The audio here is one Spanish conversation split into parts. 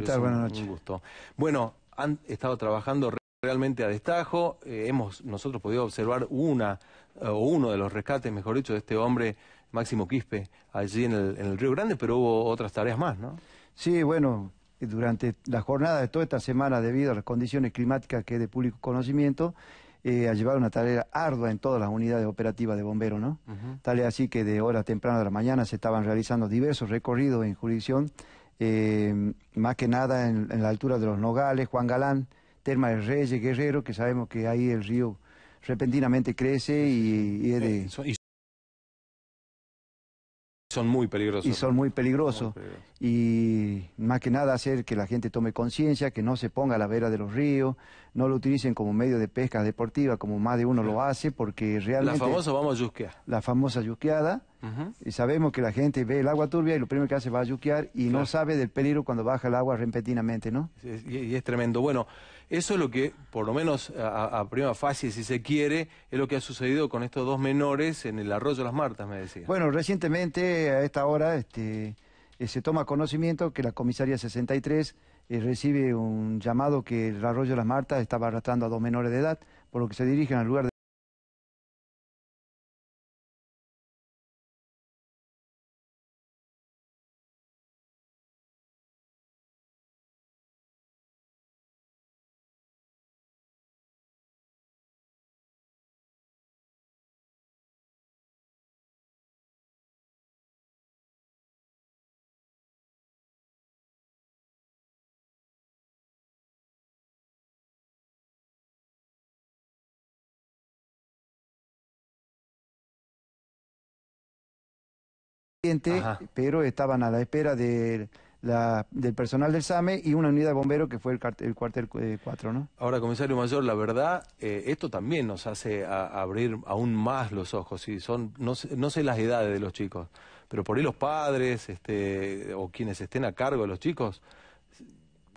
¿Qué tal? Buenas noches. Un gusto. Bueno, han estado trabajando realmente a destajo. Eh, hemos nosotros podido observar una eh, o uno de los rescates, mejor dicho, de este hombre Máximo Quispe allí en el, Río Grande, pero hubo otras tareas más, ¿no? Sí, bueno, durante la jornada de toda esta semana, debido a las condiciones climáticas que es de público conocimiento, eh, a llevar una tarea ardua en todas las unidades operativas de bomberos, ¿no? Tal es así que de hora temprana de la mañana se estaban realizando diversos recorridos en jurisdicción Em, más que nada en, la altura de los Nogales, Juan Galán, Terma de Reyes, Guerrero, que sabemos que ahí el río repentinamente crece y, eh, Son, muy peligrosos. Y son muy peligrosos. Y más que nada hacer que la gente tome conciencia, que no se ponga a la vera de los ríos, no lo utilicen como medio de pesca deportiva, como más de uno lo hace, porque realmente... La famosa vamos a La famosa yusqueada y sabemos que la gente ve el agua turbia y lo primero que hace va a yuquear y no sabe del peligro cuando baja el agua repentinamente, ¿no? Y, es tremendo. Bueno, eso es lo que, por lo menos a, primera fase si se quiere, es lo que ha sucedido con estos dos menores en el arroyo Las Martas, me decía. Bueno, recientemente, a esta hora, este, eh, se toma conocimiento que la comisaría 63 eh, recibe un llamado que el arroyo Las Martas estaba arrastrando a dos menores de edad, por lo que se dirigen al lugar de pero estaban a la espera del personal del SAME y una unidad de bomberos que fue el, el cuartel 4, eh, ¿no? Ahora, comisario mayor, la verdad, eh, esto también nos hace abrir aún más los ojos, son, no, sé, las edades de los chicos, pero por ahí los padres este, o quienes estén a cargo de los chicos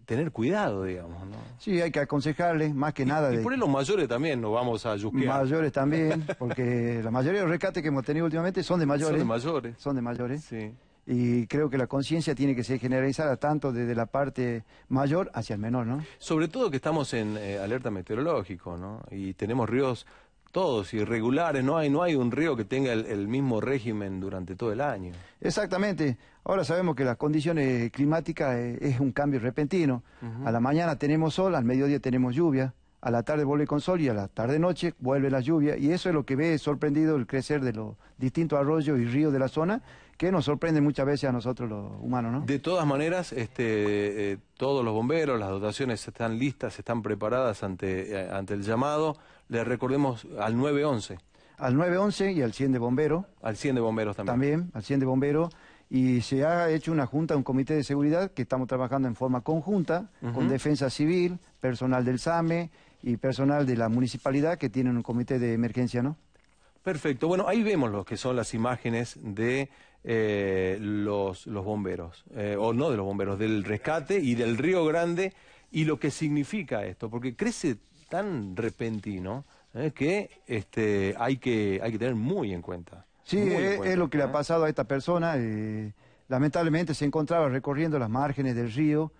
tener cuidado, digamos. ¿no? Sí, hay que aconsejarles más que nada. Y por los mayores también nos vamos a yusquear. Mayores también, porque la mayoría de los rescates que hemos tenido últimamente son de mayores. Son de mayores. Son de mayores. Sí. Y creo que la conciencia tiene que ser generalizada tanto desde la parte mayor hacia el menor, ¿no? Sobre todo que estamos en eh, alerta meteorológico, ¿no? Y tenemos ríos todos irregulares, no hay, no hay un río que tenga el, mismo régimen durante todo el año. Exactamente. Ahora sabemos que las condiciones climáticas eh, es, un cambio repentino. A la mañana tenemos sol, al mediodía tenemos lluvia, a la tarde vuelve con sol y a la tarde-noche vuelve la lluvia. Y eso es lo que ve sorprendido el crecer de los distintos arroyos y ríos de la zona, que nos sorprende muchas veces a nosotros los humanos. ¿no? De todas maneras, este, eh, todos los bomberos, las dotaciones están listas, están preparadas ante, eh, ante el llamado. Le recordemos al 911. Al 911 y al 100 de bomberos. Al 100 de bomberos también. También, al 100 de bomberos y se ha hecho una junta, un comité de seguridad que estamos trabajando en forma conjunta con defensa civil, personal del SAME, y personal de la municipalidad que tienen un comité de emergencia, ¿no? Perfecto. Bueno, ahí vemos lo que son las imágenes de eh, los, los, bomberos, eh, o no de los bomberos, del rescate y del Río Grande y lo que significa esto, porque crece tan repentino eh, que este, hay que hay que tener muy en cuenta. Sí, es, es, lo que le ha pasado a esta persona. lamentablemente se encontraba recorriendo las márgenes del río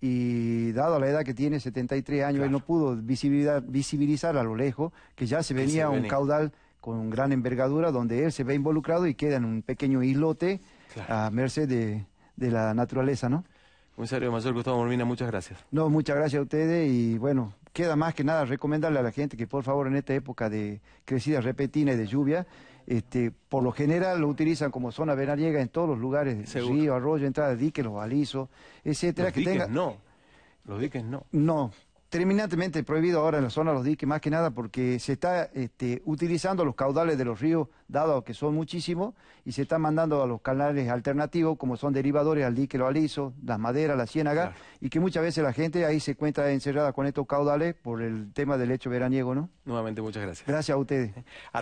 y dado la edad que tiene, 73 años, él no pudo visibilizar, visibilizar, a lo lejos que ya se venía un caudal con gran envergadura donde él se ve involucrado y queda en un pequeño islote a merced de, la naturaleza, ¿no? Comisario Mayor Gustavo Mormina, muchas gracias. No, muchas gracias a ustedes y bueno, queda más que nada recomendarle a la gente que por favor en esta época de crecida repentina y de lluvia, este, por lo general lo utilizan como zona venariega en todos los lugares, río, arroyo, entrada de diques, los balizos, etcétera. Los que diques tenga... no, los diques no. No, terminantemente prohibido ahora en la zona de los diques, más que nada porque se está este, utilizando los caudales de los ríos, dado que son muchísimos, y se están mandando a los canales alternativos, como son derivadores al dique, lo aliso, las maderas, la ciénaga, y que muchas veces la gente ahí se encuentra encerrada con estos caudales por el tema del hecho veraniego, ¿no? Nuevamente, muchas gracias. Gracias a ustedes.